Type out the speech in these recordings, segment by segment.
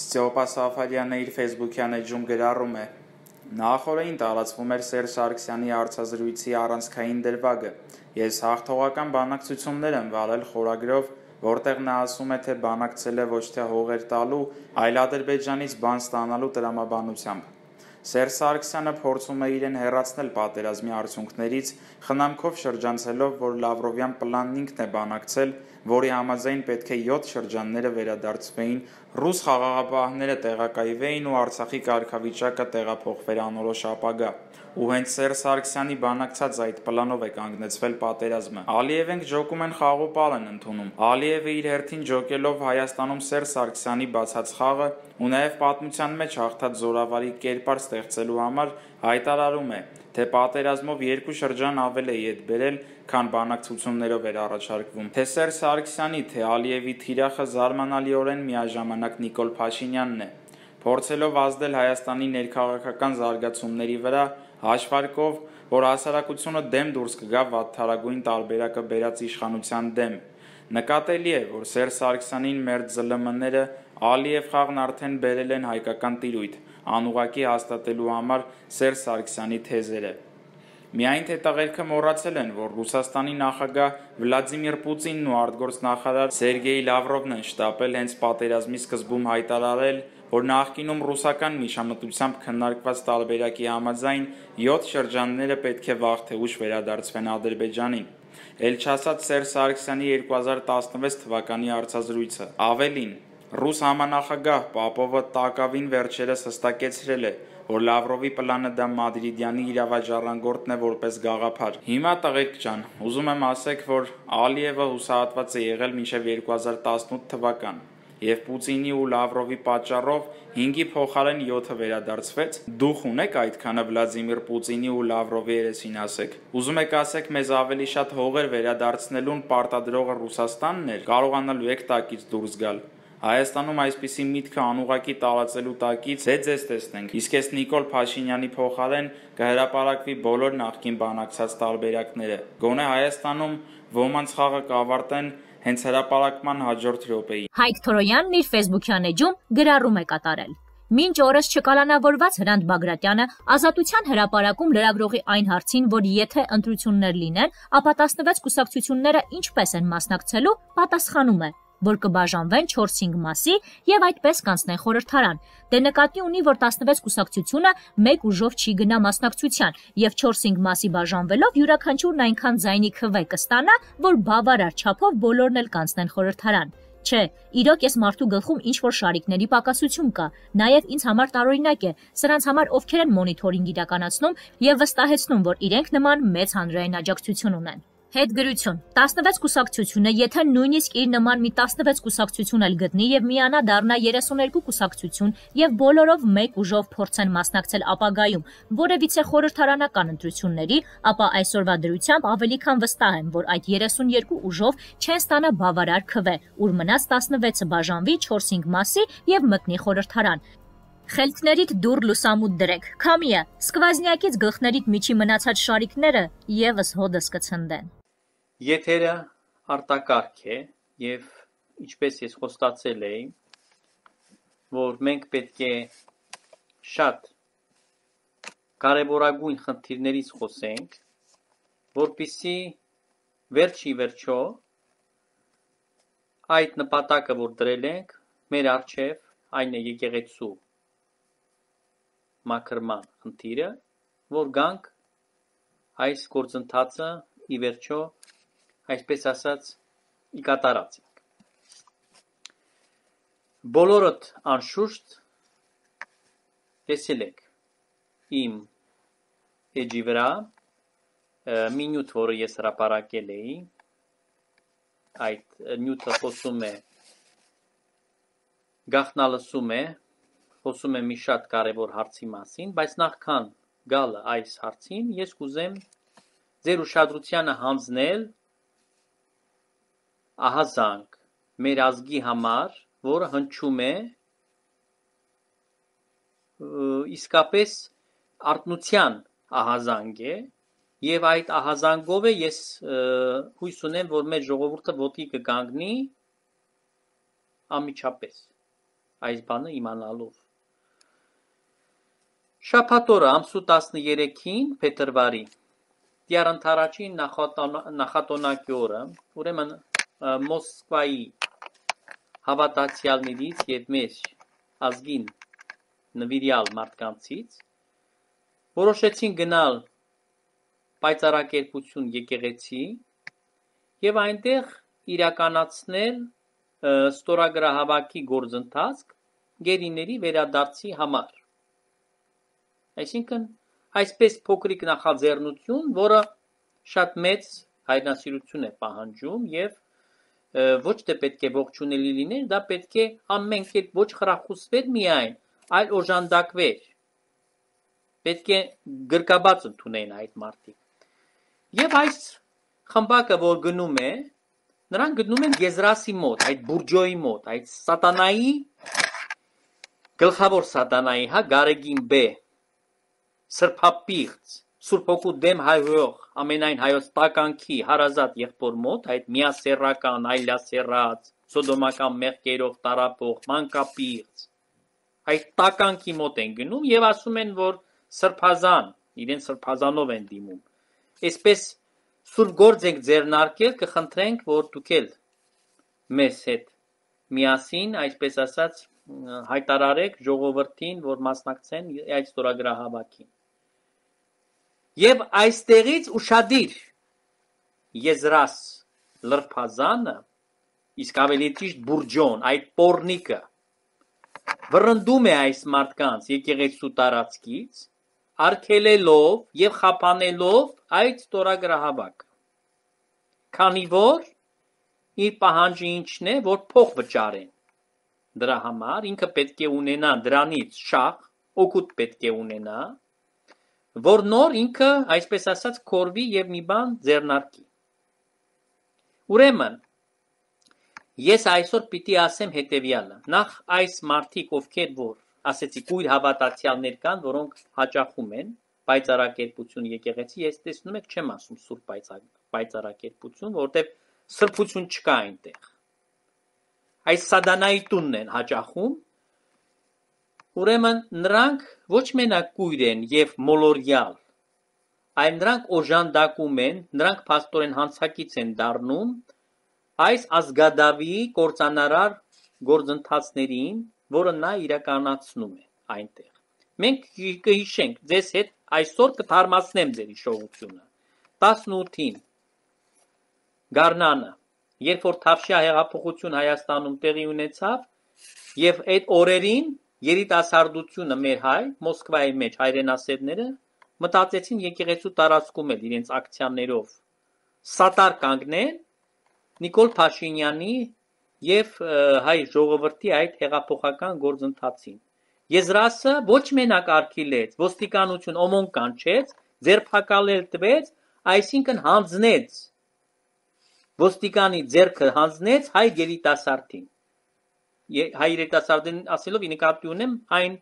Ստեոպա Սաֆարյանը իր Facebook-յան էջում գրառում է. Նախորդին տարածվում էր Սերժ Սարգսյանի արցազրույցի առանցքային դրվագը։ Ես հաղթողական բանակցություններ եմ վարել խորագրով, որտեղ նա ասում է, թե բանակցել է ոչ թե հողեր տալու, այլ Ադրբեջանից բան ստանալու տրամաբանությամբ։ Սերժ Սարգսյանը փորձում է իրեն հեռացնել պատերազմի արդյունքներից, խնամքով շրջանցելով, որ Լավրովյան պլանն ինքն է բանակցել, որի համաձայն պետք է 7 շրջանները վերադարձվեին, ռուս խաղաղապահները տեղակայվեին ու Արցախի կարգավիճակը տեղափոխվեր անորոշ ապագա ու հենց Սերժ Սարգսյանի բանակցած այդ պլանով է կանգնեցվել պատերազմը։ Ալիևենք ջոկում են խաղոպալ են ընդունում։ Ալիևը իր հերթին ջոկելով Հայաստանում Սերժ Սարգսյանի բացած խաղը ու նաև պատմության մեջ հաղթած զորավարի կերպար ստեղծելու համար հայտարարում է, թե պատերազմով երկու շրջան ավել է ետ բերել, քան բանակցություններով էր առաջարկվում։ Թե Սերժ Սարգսյանի, թե Ալիևի թիրախը զարմանալիորեն միաժամանակ Նիկոլ Փաշինյանն է։ Փորձելով ազդել Հայաստանի ներքաղաքական զարգացումների վրա, հաշվարկով, որ հասարակությունը դեմ դուրս կգա վատթարագույն տարբերակը բերած իշխանության դեմ։ Նկատելի է, որ Սերժ Սարգսյանին մերձ ԶԼՄ-ները Ալիև խաղն արդեն բերել են հայկական տիրույթ, անուղակի հաստատելու համար Սերժ Սարգսյանի թեզերը։ Միայն թե տղերքը մոռացել են, որ Ռուսաստանի նախագահ Վլադիմիր Պուտինն ու արտգործնախարար Սերգեյ Լավրովն են շտապել հենց պատերազմի սկզբում հայտարարել որ նախկինում ռուսական միջամտությամբ քննարկված տարբերակի համաձայն 7 շրջանները պետք է վաղ թե ուշ վերադարձվեն Ադրբեջանին։ Էլչասած Սերժ Սարգսյանի 2016 թվականի արձազրույցը։ Ավելին, ռուս համանախագահ Պապովը Տակավին վերջերս հստակեցրել է, որ Լավրովի պլանը դա Մադրիդյանի իրավաճառանգորդն է որպես գաղափար։ Հիմա տղեկ ջան, ուզում եմ ասեք, որ Ալիևը հուսահատված է եղել մինչև 2018 թվական եւ Պուտինի ու Լավրովի պատճառով 5-ի փոխարեն 7-ը վերադարձվեց։ Դուխ ունեք այդքանը Վլադիմիր Պուտինի ու Լավրովի երեսին ասեք։ Ուզում եք ասեք մեզ ավելի շատ հողեր վերադարձնելուն պարտադրողը Ռուսաստանն էր, կարողանալու եք տակից դուրս գալ։ Հայաստանում այսպիսի միտքը անուղակի տարածելու տակից դե ձեզ տեսնենք։ Իսկ ես Նիկոլ Փաշինյանի փոխարեն կհրապարակվի բոլոր նախկին բանակցած տարբերակները։ Գոնե Հայաստանում ոմանց խաղը կավարտեն հենց հրապարակման հաջորդ րոպեին։ Հայկ Թորոյանն իր Facebook-յան էջում գրառում է կատարել. Մինչ օրս չկալանավորված Հրանտ Բագրատյանը ազատության հրապարակում լրագրողի այն հարցին, որ եթե ընտրություններ լինեն, ապա 16 կուսակցությունները ինչպես են մասնակցելու, պատասխանում է որ կբաժանվեն 4-5 մասի եւ այդպես կանցնեն խորհրդարան։ Դե նկատի ունի, որ 16 կուսակցությունը մեկ ուժով չի գնա մասնակցության եւ 4-5 մասի բաժանվելով յուրաքանչյուրն այնքան զայնի քվե կստանա, որ բավարար չափով բոլորն էլ կանցնեն խորհրդարան։ Չէ, իրոք ես մարդու գլխում ինչ որ շարիկների պակասություն կա։ Նաև ինձ համար տարօրինակ է սրանց համար ովքեր են մոնիթորինգ իրականացնում եւ վստահեցնում, որ իրենք նման մեծ հանրային աջակցություն ունեն։ Հետգրություն 16 կուսակցությունը, եթե նույնիսկ իր նման մի 16 կուսակցություն էլ գտնի եւ միանա դառնա 32 կուսակցություն եւ բոլորով մեկ ուժով փորձեն մասնակցել ապագայում որևիցե խորհրդարանական ընտրությունների, ապա այսօրվա դրությամբ ավելի քան վստահ եմ, որ այդ 32 ուժով չեն ստանա բավարար քվե, ուր մնաց 16-ը բաժանվի 4-5 մասի եւ մտնի խորհրդարան։ Խելքներիդ դուր լուսամուտ դրեք։ Քամիա, սկվազնյակից գլխներիդ միջի մնացած շարիկները եւս հոդս կցնդեն։ Եթերը արտակարգ է եւ ինչպես ես խոստացել էի, որ մենք պետք է շատ կարևորագույն խնդիրներից խոսենք, որpիսի վերջի վերջո այդ նպատակը, որ դրել ենք, մեր արժև այն է եկեղեցու մակրման խնդիրը, որ գանք այս գործընթացը ի վերջո այսպես ասած, կատարացինք։ Բոլորդ անշուշտ տեսել եք իմ էջի վրա մի նյութ, որը ես հրապարակել էի, այդ նյութը խոսում է, գախնալսում է, խոսում է մի շատ կարևոր հարցի մասին, բայց նախքան գալը այս հարցին, ես կուզեմ ձեր ուշադրությանը հանձնել ահազանգ մեր ազգի համար, որը հնչում է իսկապես արտնության ահազանգ է եւ այդ ահազանգով է ես հույս ունեմ, որ մեր ժողովուրդը ոտի կգանգնի ամիջապես այս բանը իմանալով Շաբաթօրը ամսու 13-ին փետրվարի Դիարընթարաչի նախատոնակի օրը, ուրեմն Մոսկվայի հավատացյալներից և մեր ազգին նվիրյալ մարդկանցից, որոշեցին գնալ պայծառակերպություն եկեղեցի և այնտեղ իրականացնել ստորագրահավաքի գործընթացք գերիների վերադարձի համար։ Այսինքն, այսպես փոքրիկ նախաձեռնություն, որը շատ մեծ հայրենասիրություն է պահանջում և ոչ թե պետք է ողջունելի լիներ, դա պետք է ամենքետ ոչ խրախուսվեր միայն, այլ օժանդակվեր։ Պետք է գրկաբաց ընդունեն այդ մարդիկ։ Եվ այս խմբակը, որ գնում է, նրանք գտնում են Գեզրասի մոտ, այդ բուրջոյի մոտ, այդ սատանայի գլխավոր սատանայի, հա, Գարեգին B սրփապիղծ Սուրբ Հոգու դեմ հայհոյող ամենայն հայոց տականքի հարազատ եղբոր մոտ այդ միասերական, այլասերած, սոդոմական մեղքերով տարապող մանկապիրց այդ տականքի մոտ են գնում եւ ասում են, որ սրբազան, իրեն սրբազանով են դիմում։ Այսպես սուրբ գործ եք ձեռնարկել, կխնդրենք, որ դուք էլ մեզ հետ միասին, այսպես ասած, հայտարարեք ժողովրդին, որ մասնակցեն այդ ստորագրահավաքին։ Եվ այստեղից ուշադիր եզրաս լրփազանը, իսկ ավելի ճիշտ բուրջոն, այդ պորնիկը վռնդում է այս մարդկանց եկեղեցու տարածքից, արգելելով եւ խափանելով այդ ստորագրահավաք։ Քանի որ իր պահանջը ինչն է, որ փող վճարեն։ Դրա համար ինքը պետք է ունենա դրանից շախ, օգուտ պետք է ունենա որ նոր ինքը, այսպես ասած, կորվի եւ մի բան ձեռնարկի։ Ուրեմն ես այսօր պիտի ասեմ հետեւյալը։ Նախ այս մարդիկ, ովքեր որ ասեցի քույր հավատացյալներ կան, որոնք հաճախում են պայծառակերպություն եկեղեցի, ես տեսնում եք չեմ ասում սուրբ պայծառակերպություն, որովհետեւ սրբություն չկա այնտեղ։ Այս սադանայի տունն են հաճախում Ուրեմն նրանք ոչ մենակ կույր են և մոլորյալ, այլ նրանք օժանդակում են, նրանք փաստորեն հանցակից են դառնում այս ազգադավի կործանարար գործընթացներին, որը նա իրականացնում է այնտեղ։ Մենք կհիշենք, ձեզ հետ այսօր կթարմացնեմ ձեր հիշողությունը։ 18-ին Գառնանը, երբ որ Թավշյա հեղափոխություն Հայաստանում տեղի ունեցավ, եւ այդ օրերին երիտասարդությունը մեր հայ, Մոսկվայի մեջ հայրենասերները մտածեցին եկեղեցու տարածքում էլ իրենց ակցիաներով սատար կանգնեն Նիկոլ Փաշինյանի եւ հայ ժողովրդի այդ հեղափոխական գործընթացին։ Եզրասը ոչ մենակ արկիլեց, ոստիկանություն ոմոն կանչեց, ձերբակալել տվեց, այսինքն հանձնեց ոստիկանի ձերքը հանձնեց հայ երիտասարդին հայ երիտասարդներին ասելով ի նկատի ունեմ այն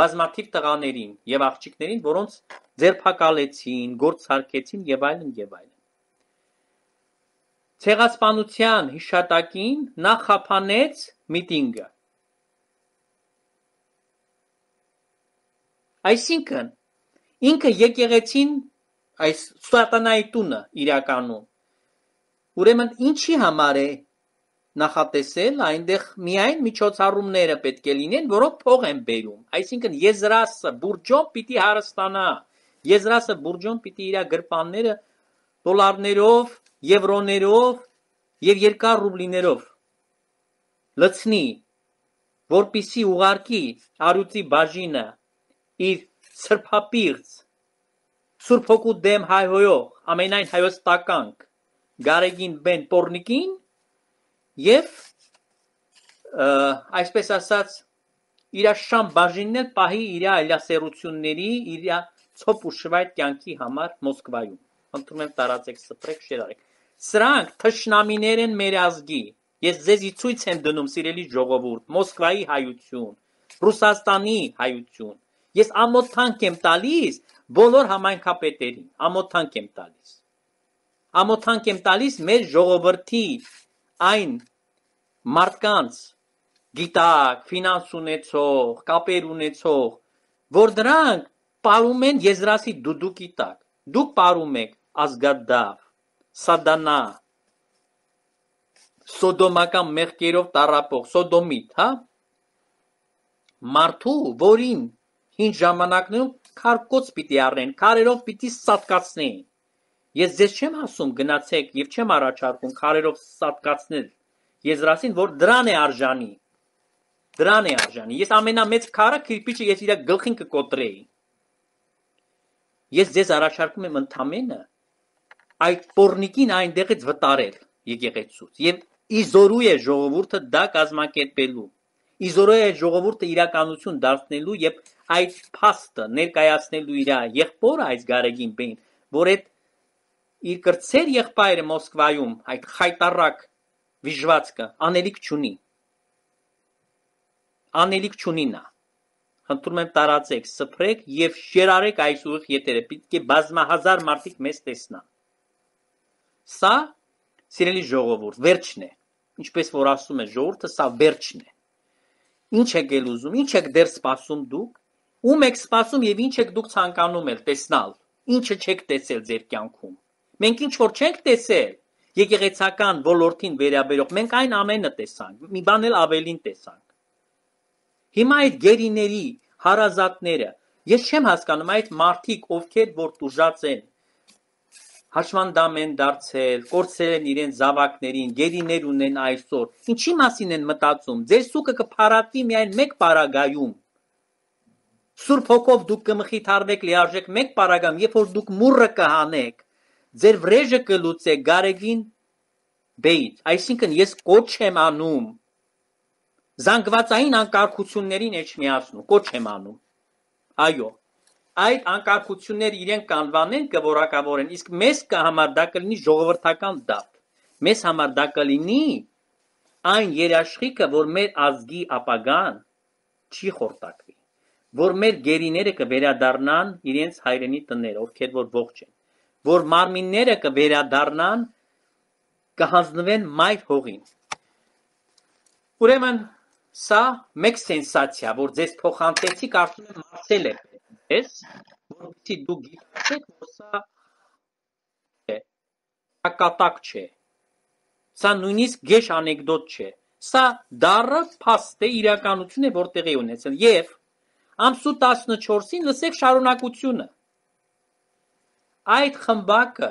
բազմաթիվ տղաներին եւ աղջիկներին, որոնց ձերբակալեցին, գործարկեցին եւ այլն եւ այլն։ Ցեղասպանության հիշատակին նա խափանեց միտինգը։ Այսինքն ինքը եկեղեցին այս սատանայի տունը իրականում։ Ուրեմն ինչի համար է նախատեսել, այնտեղ միայն միջոցառումները պետք է լինեն, որոնք փող են բերում։ Այսինքն Եզրասը Բուրջոն պիտի հարստանա։ Եզրասը Բուրջոն պիտի իր գրպանները դոլարներով, եվրոներով եւ երկար ռուբլիներով լցնի, որpիսի ուղարկի արյուծի բաժինը իր սրփապիրց Սուրբ հոգու դեմ հայհոյող ամենայն հայոց տականք Գարեգին բեն Պորնիկին եւ այսպես ասած իր շամ բաժինն էլ պահի իր այլասերությունների, իր ցոփ ու շվայտ կյանքի համար Մոսկվայում։ Ընտրում եմ տարածեք, սփռեք, շերարեք։ Սրանք թշնամիներ են մեր ազգի։ Ես ձեզի ցույց եմ դնում, սիրելի ժողովուրդ, Մոսկվայի հայություն, Ռուսաստանի հայություն։ Ես ամոթանք եմ տալիս բոլոր համայնքապետերին, ամոթանք եմ տալիս։ Ամոթանք եմ տալիս մեր ժողովրդի այն մարդկանց գիտակ, ֆինանս ունեցող, կապեր ունեցող, որ դրանք պարում են եզրասի դուդուկի տակ։ Դուք պարում եք ազգադավ, սադանա, սոդոմական մեղքերով տարապող, սոդոմիտ, հա? Մարդու, որին հին ժամանակներում քարկոց պիտի առնեն, քարերով պիտի սատկացնեին։ Ես ձեզ չեմ ասում գնացեք եւ չեմ առաջարկում քարերով սատկացնել եզրասին, որ դրան է արժանի։ Դրան է արժանի։ Ես ամենամեծ քարը քրիպիչը ես իր գլխին կկոտրեի։ Ես ձեզ առաջարկում եմ ընդամենը այդ pornikին այնտեղից վտարել եկեղեցուց եւ իզորու է ժողովուրդը դա կազմակերպելու։ Իզորու է ժողովուրդը իրականություն դարձնելու եւ այդ փաստը ներկայացնելու իր եղբորը այս Գարեգին Բեին, որ այդ իր կրծեր եղբայրը Մոսկվայում այդ խայտարակ վիժվածքը անելիք չունի։ Անելիք չունի նա։ Խնդրում եմ տարածեք, սփռեք եւ շերարեք այս ուղիղ եթերը, պիտի բազմահազար մարդիկ մեզ տեսնան։ Սա սիրելի ժողովուրդ, վերջն է։ Ինչպես որ ասում է ժողովուրդը, սա վերջն է։ Ինչ եք ել ուզում, ինչ եք դեռ սպասում դուք։ Ում եք սպասում եւ ինչ եք դուք ցանկանում ել տեսնալ։ Ինչը չեք տեսել ձեր կյանքում։ Մենք ինչ որ չենք տեսել, եկեղեցական ոլորտին վերաբերող մենք այն ամենը տեսանք, մի բան էլ ավելին տեսանք։ Հիմա այդ գերիների հարազատները, ես չեմ հասկանում այդ մարդիկ, ովքեր որ դժած են, հաշվանդամ են դարձել, կորցրել են իրեն զավակներին, գերիներ ունեն այսօր։ Ինչի մասին են մտածում։ Ձեր սուկը կփարատվի միայն մեկ պարագայում։ Սուրբ հոգով դուք կմխիթարվեք լիարժեք մեկ պարագայում, երբ որ դուք մուրը կհանեք Ձեր վրեժը կլուծե Գարեգին Բեյից, այսինքն ես կոչ եմ անում զանգվածային անկարգություններին էջ միացնում, կոչ եմ անում։ Այո, այդ անկարգությունները իրենք կանվանեն կորակավորեն, իսկ մեզ կհամար դա կլինի ժողովրդական դատ։ Մեզ համար դա կլինի այն երաշխիքը, որ մեր ազգի ապագան չի խորտակվի, որ մեր գերիները կվերադառնան իրենց հայրենի տներ, ովքեր որ ողջ են որ մարմինները կվերադառնան կհանձնվեն մայր հողին։ Ուրեմն սա մեկ սենսացիա, որ ձեզ փոխանցեցի, կարծում եմ Մարսել է, էս, որովհետեւ դու գիտեք, որ սա է, ակատակ չէ։ Սա նույնիսկ գեշ անեկդոտ չէ։ Սա դառը փաստ է իրականություն է, որտեղի ունեցել։ Եվ ամսու 14-ին լսեք շարունակությունը այդ խմբակը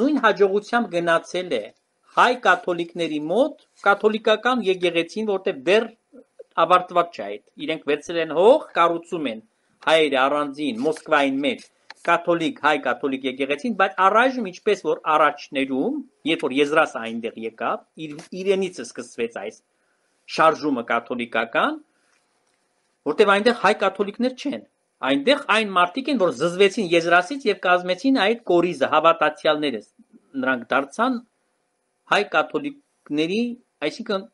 նույն հաջողությամբ գնացել է հայ կաթոլիկների մոտ կաթոլիկական եկեղեցին, որտեղ դեռ ավարտված չէ այդ։ Իրենք վերցրել են հող, կառուցում են հայերը առանձին Մոսկվային մեջ կաթոլիկ հայ կաթոլիկ եկեղեցին, բայց առայժմ ինչպես որ առաջներում, երբ որ Եզրաս այնտեղ եկավ, իր, իրենից սկսվեց այս շարժումը կաթոլիկական, որտեղ այնտեղ հայ կաթոլիկներ չեն Այնտեղ այն մարդիկ են, որ զզվեցին Եզրասից եւ կազմեցին այդ կորիզը հավատացյալները։ Նրանք դարձան հայ կաթոլիկների, այսինքն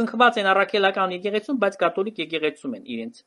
կնքված են առաքելական եկեղեցում, բայց կաթոլիկ եկեղեցում են իրենց